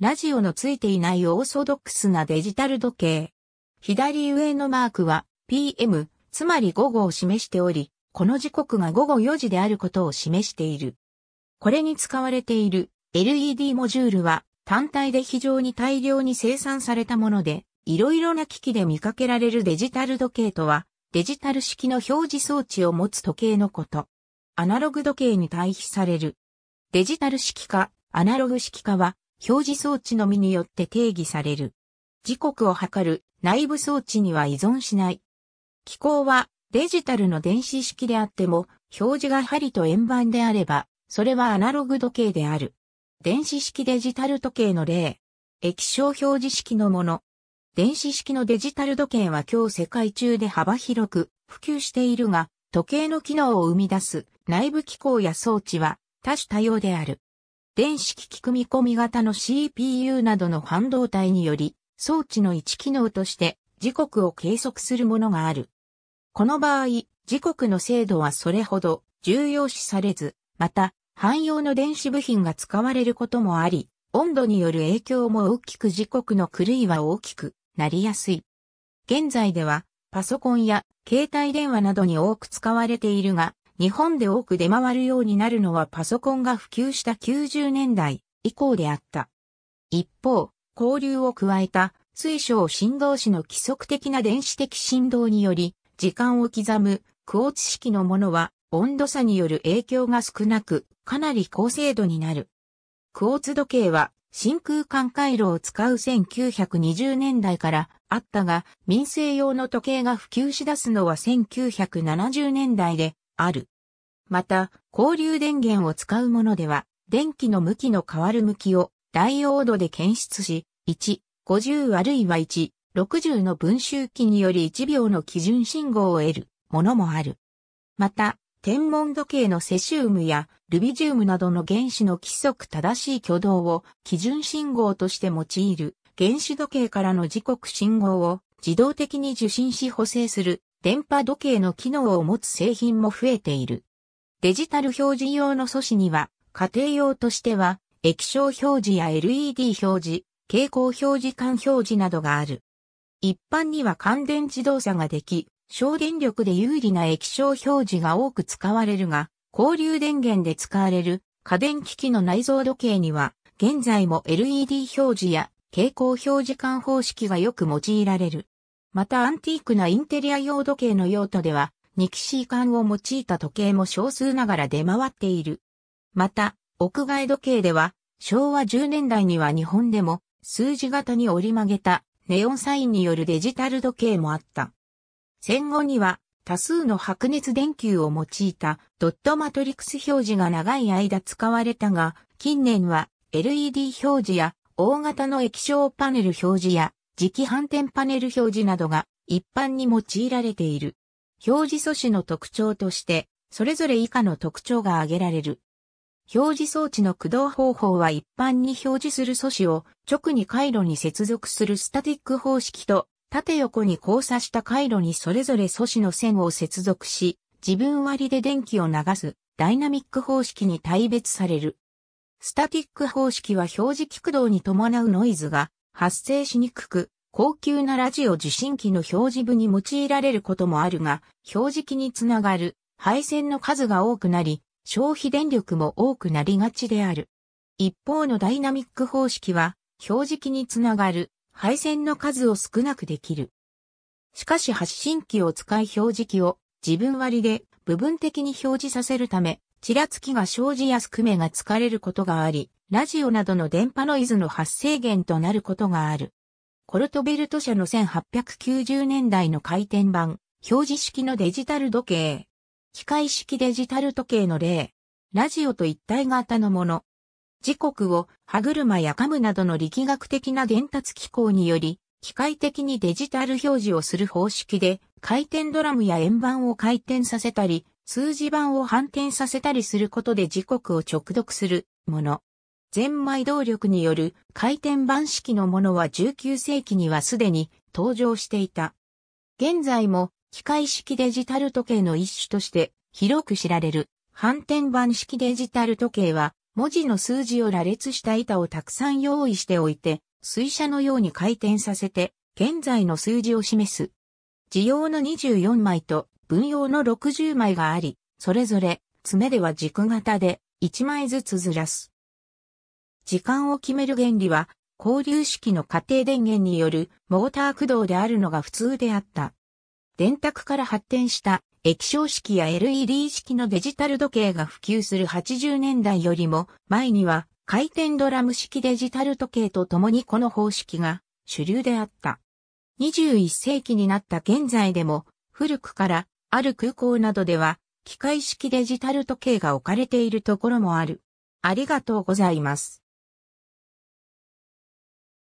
ラジオのついていないオーソドックスなデジタル時計。左上のマークは PM、つまり午後を示しており、この時刻が午後4時であることを示している。これに使われている LED モジュールは単体で非常に大量に生産されたもので、いろいろな機器で見かけられるデジタル時計とは、デジタル式の表示装置を持つ時計のこと。アナログ時計に対比される。デジタル式か、アナログ式かは、表示装置のみによって定義される。時刻を測る内部装置には依存しない。機構はデジタルの電子式であっても、表示が針と円盤であれば、それはアナログ時計である。電子式デジタル時計の例。液晶表示式のもの。電子式のデジタル時計は今日世界中で幅広く普及しているが、時計の機能を生み出す内部機構や装置は多種多様である。電子機器組み込み型の CPU などの半導体により、装置の一機能として時刻を計測するものがある。この場合、時刻の精度はそれほど重要視されず、また、汎用の電子部品が使われることもあり、温度による影響も大きく時刻の狂いは大きくなりやすい。現在では、パソコンや携帯電話などに多く使われているが、日本で多く出回るようになるのはパソコンが普及した90年代以降であった。一方、交流を加えた水晶振動子の規則的な電子的振動により、時間を刻むクォーツ式のものは温度差による影響が少なく、かなり高精度になる。クォーツ時計は真空管回路を使う1920年代からあったが、民生用の時計が普及し出すのは1970年代で、ある。また、交流電源を使うものでは、電気の向きの変わる向きをダイオードで検出し、1、50あるいは1、60の分周期により1秒の基準信号を得るものもある。また、天文時計のセシウムやルビジウムなどの原子の規則正しい挙動を基準信号として用いる原子時計からの時刻信号を自動的に受信し補正する電波時計の機能を持つ製品も増えている。デジタル表示用の素子には、家庭用としては、液晶表示や LED 表示、蛍光表示管表示などがある。一般には乾電池動作ができ、省電力で有利な液晶表示が多く使われるが、交流電源で使われる家電機器の内蔵時計には、現在も LED 表示や蛍光表示管方式がよく用いられる。またアンティークなインテリア用時計の用途では、ニキシー管を用いた時計も少数ながら出回っている。また、屋外時計では、昭和10年代には日本でも、数字型に折り曲げた、ネオンサインによるデジタル時計もあった。戦後には、多数の白熱電球を用いたドットマトリックス表示が長い間使われたが、近年は LED 表示や大型の液晶パネル表示や磁気反転パネル表示などが一般に用いられている。表示素子の特徴として、それぞれ以下の特徴が挙げられる。表示装置の駆動方法は一般に表示する素子を直に回路に接続するスタティック方式と縦横に交差した回路にそれぞれ素子の線を接続し自分割りで電気を流すダイナミック方式に対別される。スタティック方式は表示機駆動に伴うノイズが発生しにくく、高級なラジオ受信機の表示部に用いられることもあるが、表示機につながる配線の数が多くなり、消費電力も多くなりがちである。一方のダイナミック方式は、表示機につながる配線の数を少なくできる。しかし発信機を使い表示機を自分割りで部分的に表示させるため、ちらつきが生じやすく目が疲れることがあり、ラジオなどの電波ノイズの発生源となることがある。コルトベルト社の1890年代の回転版、表示式のデジタル時計。機械式デジタル時計の例。ラジオと一体型のもの。時刻を歯車やカムなどの力学的な伝達機構により、機械的にデジタル表示をする方式で、回転ドラムや円盤を回転させたり、数字盤を反転させたりすることで時刻を直読するもの。ゼンマイ動力による回転板式のものは19世紀にはすでに登場していた。現在も機械式デジタル時計の一種として広く知られる反転板式デジタル時計は文字の数字を羅列した板をたくさん用意しておいて水車のように回転させて現在の数字を示す。需要の24枚と分用の60枚があり、それぞれ爪では軸型で1枚ずつずらす。時間を決める原理は、交流式の家庭電源によるモーター駆動であるのが普通であった。電卓から発展した液晶式や LED 式のデジタル時計が普及する80年代よりも前には回転ドラム式デジタル時計とともにこの方式が主流であった。21世紀になった現在でも古くからある空港などでは機械式デジタル時計が置かれているところもある。ありがとうございます。